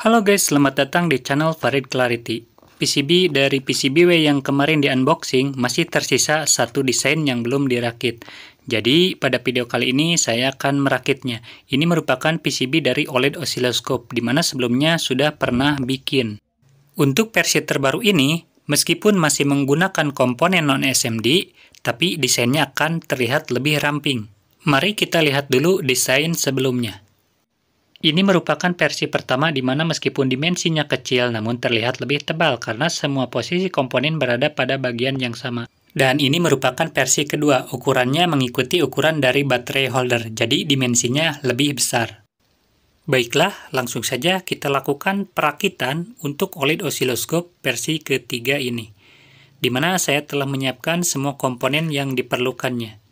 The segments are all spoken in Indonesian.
Halo guys, selamat datang di channel Farid Clarity. PCB dari PCBW yang kemarin di unboxing masih tersisa satu desain yang belum dirakit. Jadi, pada video kali ini saya akan merakitnya. Ini merupakan PCB dari OLED oscilloscope, di mana sebelumnya sudah pernah bikin. Untuk versi terbaru ini, meskipun masih menggunakan komponen non-SMD, tapi desainnya akan terlihat lebih ramping. Mari kita lihat dulu desain sebelumnya. Ini merupakan versi pertama di mana meskipun dimensinya kecil namun terlihat lebih tebal karena semua posisi komponen berada pada bagian yang sama. Dan ini merupakan versi kedua, ukurannya mengikuti ukuran dari baterai holder, jadi dimensinya lebih besar. Baiklah, langsung saja kita lakukan perakitan untuk OLED osiloskop versi ketiga ini, di mana saya telah menyiapkan semua komponen yang diperlukannya.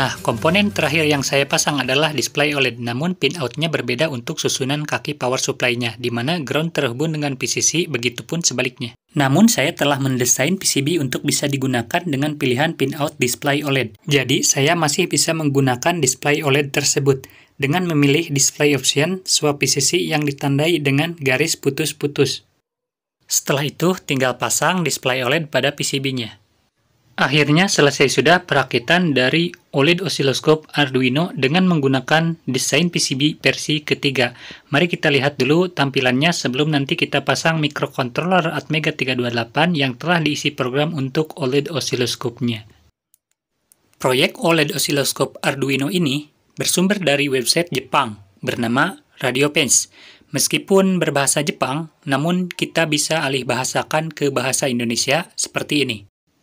Nah, komponen terakhir yang saya pasang adalah display OLED, namun pin out berbeda untuk susunan kaki power supply-nya, di mana ground terhubung dengan PCC, begitu pun sebaliknya. Namun saya telah mendesain PCB untuk bisa digunakan dengan pilihan pin-out display OLED. Jadi saya masih bisa menggunakan display OLED tersebut dengan memilih display option swap PCC yang ditandai dengan garis putus-putus. Setelah itu tinggal pasang display OLED pada PCB-nya. Akhirnya selesai sudah perakitan dari OLED osiloskop Arduino dengan menggunakan desain PCB versi ketiga. Mari kita lihat dulu tampilannya sebelum nanti kita pasang microcontroller Atmega 328 yang telah diisi program untuk OLED osiloskopnya. Proyek OLED osiloskop Arduino ini bersumber dari website Jepang bernama RadioPens. Meskipun berbahasa Jepang, namun kita bisa alih bahasakan ke bahasa Indonesia seperti ini.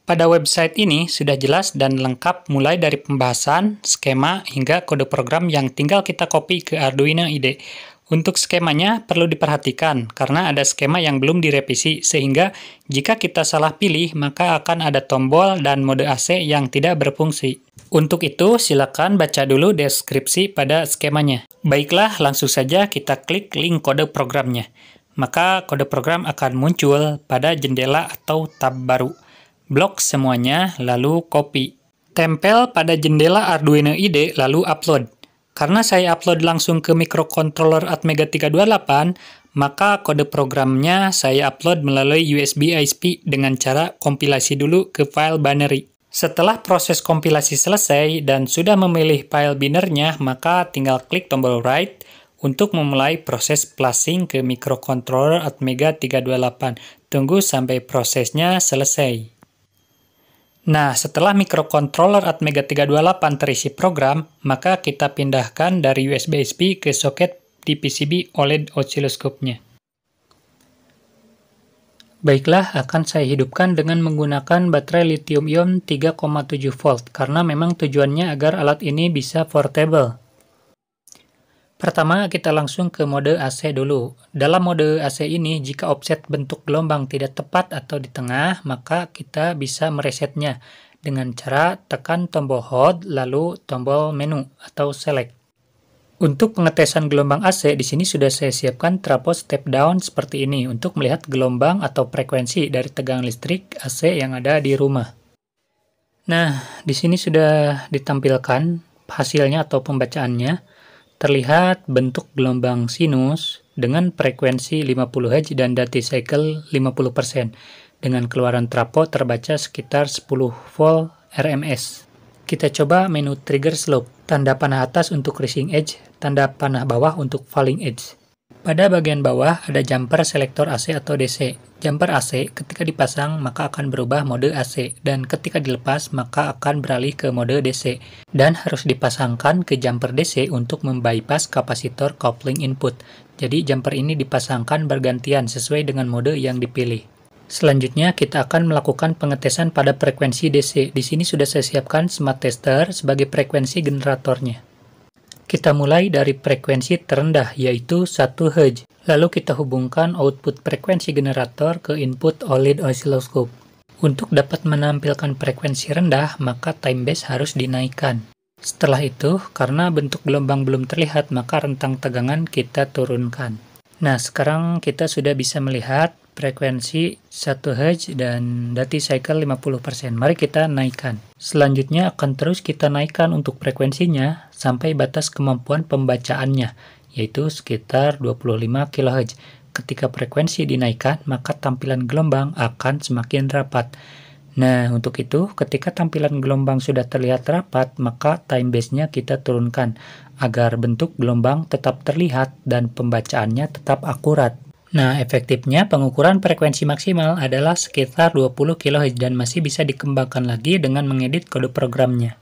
Pada website ini sudah jelas dan lengkap mulai dari pembahasan, skema, hingga kode program yang tinggal kita copy ke Arduino IDE. Untuk skemanya perlu diperhatikan karena ada skema yang belum direvisi sehingga jika kita salah pilih maka akan ada tombol dan mode AC yang tidak berfungsi. Untuk itu silakan baca dulu deskripsi pada skemanya. Baiklah langsung saja kita klik link kode programnya. Maka kode program akan muncul pada jendela atau tab baru. Blok semuanya, lalu copy. Tempel pada jendela Arduino IDE, lalu upload. Karena saya upload langsung ke microcontroller Atmega 328, maka kode programnya saya upload melalui USB ISP dengan cara kompilasi dulu ke file binary. Setelah proses kompilasi selesai dan sudah memilih file binernya, maka tinggal klik tombol write untuk memulai proses flashing ke microcontroller Atmega 328. Tunggu sampai prosesnya selesai. Nah, setelah mikrokontroler ATmega328 terisi program, maka kita pindahkan dari USB-SP ke soket di PCB OLED oscilloskopnya. Baiklah, akan saya hidupkan dengan menggunakan baterai lithium-ion 3,7 volt karena memang tujuannya agar alat ini bisa portable. Pertama, kita langsung ke mode AC dulu. Dalam mode AC ini, jika offset bentuk gelombang tidak tepat atau di tengah, maka kita bisa meresetnya dengan cara tekan tombol hold lalu tombol menu atau select. Untuk pengetesan gelombang AC, di sini sudah saya siapkan trapos step down seperti ini untuk melihat gelombang atau frekuensi dari tegangan listrik AC yang ada di rumah. Nah, di sini sudah ditampilkan hasilnya atau pembacaannya. Terlihat bentuk gelombang sinus dengan frekuensi 50 Hz dan duty cycle 50% dengan keluaran trapo terbaca sekitar 10 volt RMS. Kita coba menu trigger slope, tanda panah atas untuk rising edge, tanda panah bawah untuk falling edge. Pada bagian bawah ada jumper selektor AC atau DC. Jumper AC ketika dipasang maka akan berubah mode AC dan ketika dilepas maka akan beralih ke mode DC dan harus dipasangkan ke jumper DC untuk membypass kapasitor coupling input. Jadi jumper ini dipasangkan bergantian sesuai dengan mode yang dipilih. Selanjutnya kita akan melakukan pengetesan pada frekuensi DC. Di sini sudah saya siapkan smart tester sebagai frekuensi generatornya. Kita mulai dari frekuensi terendah yaitu 1 Hz. Lalu kita hubungkan output frekuensi generator ke input OLED oscilloscope. Untuk dapat menampilkan frekuensi rendah, maka time base harus dinaikkan. Setelah itu, karena bentuk gelombang belum terlihat, maka rentang tegangan kita turunkan. Nah, sekarang kita sudah bisa melihat frekuensi 1 Hz dan duty cycle 50%. Mari kita naikkan. Selanjutnya akan terus kita naikkan untuk frekuensinya sampai batas kemampuan pembacaannya, yaitu sekitar 25 kHz. Ketika frekuensi dinaikkan, maka tampilan gelombang akan semakin rapat. Nah, untuk itu, ketika tampilan gelombang sudah terlihat rapat, maka time base-nya kita turunkan agar bentuk gelombang tetap terlihat dan pembacaannya tetap akurat. Nah, efektifnya pengukuran frekuensi maksimal adalah sekitar 20 kHz dan masih bisa dikembangkan lagi dengan mengedit kode programnya.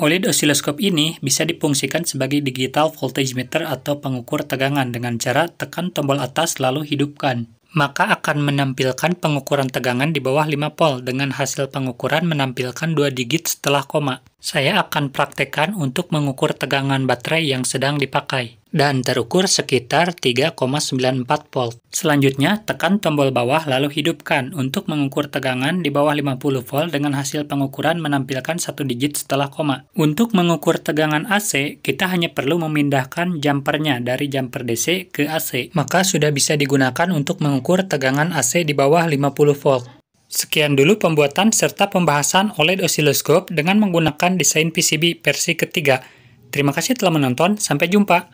OLED osiloskop ini bisa dipungsikan sebagai digital voltage meter atau pengukur tegangan dengan cara tekan tombol atas lalu hidupkan. Maka akan menampilkan pengukuran tegangan di bawah 5 volt dengan hasil pengukuran menampilkan 2 digit setelah koma. Saya akan praktekkan untuk mengukur tegangan baterai yang sedang dipakai dan terukur sekitar 3,94 volt. Selanjutnya, tekan tombol bawah lalu hidupkan untuk mengukur tegangan di bawah 50 volt dengan hasil pengukuran menampilkan satu digit setelah koma. Untuk mengukur tegangan AC, kita hanya perlu memindahkan jumpernya dari jumper DC ke AC. Maka sudah bisa digunakan untuk mengukur tegangan AC di bawah 50 volt. Sekian dulu pembuatan serta pembahasan OLED osiloskop dengan menggunakan desain PCB versi ketiga. Terima kasih telah menonton, sampai jumpa.